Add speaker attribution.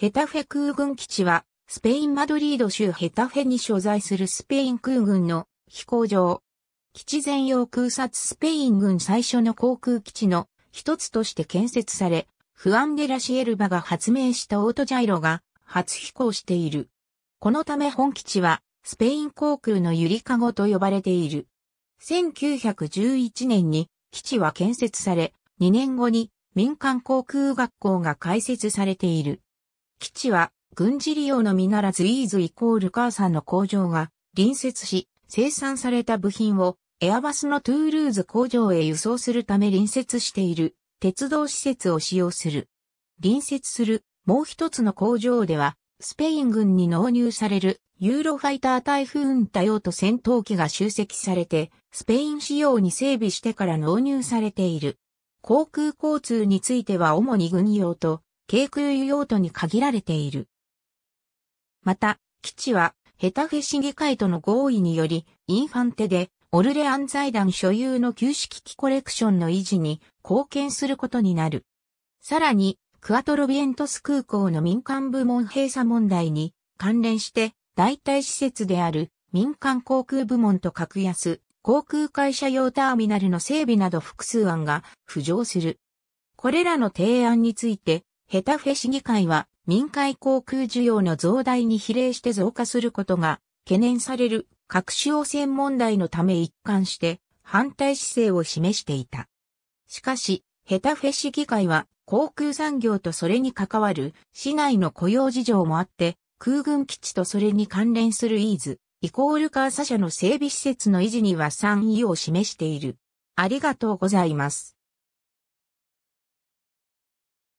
Speaker 1: ヘタフェ空軍基地は、スペイン・マドリード州ヘタフェに所在するスペイン空軍の飛行場。基地全用空撮スペイン軍最初の航空基地の一つとして建設され、フアンデラシエルバが発明したオートジャイロが初飛行している。このため本基地は、スペイン航空のゆりかごと呼ばれている。1911年に基地は建設され、2年後に民間航空学校が開設されている。基地は軍事利用のみならずイーズイコールカーさんの工場が隣接し、生産された部品をエアバスのトゥールーズ工場へ輸送するため隣接している鉄道施設を使用する。隣接するもう一つの工場では、スペイン軍に納入されるユーロファイタータイフーン多用と戦闘機が集積されて、スペイン仕様に整備してから納入されている。航空交通については主に軍用と軽空輸用途に限られている。また、基地は、ヘタフェ市議会との合意により、インファンテで、オルレアン財団所有の旧式機コレクションの維持に貢献することになる。さらに、クアトロビエントス空港の民間部門閉鎖問題に関連して、代替施設である民間航空部門と格安、航空会社用ターミナルの整備など複数案が浮上する。これらの提案について、ヘタフェ市議会は民間航空需要の増大に比例して増加することが懸念される核使用船問題のため一貫して反対姿勢を示していた。しかし、ヘタフェ市議会は航空産業とそれに関わる市内の雇用事情もあって空軍基地とそれに関連するイーズ、イコールカーサ社の整備施設の維持には賛意を示している。ありがとうございま
Speaker 2: す。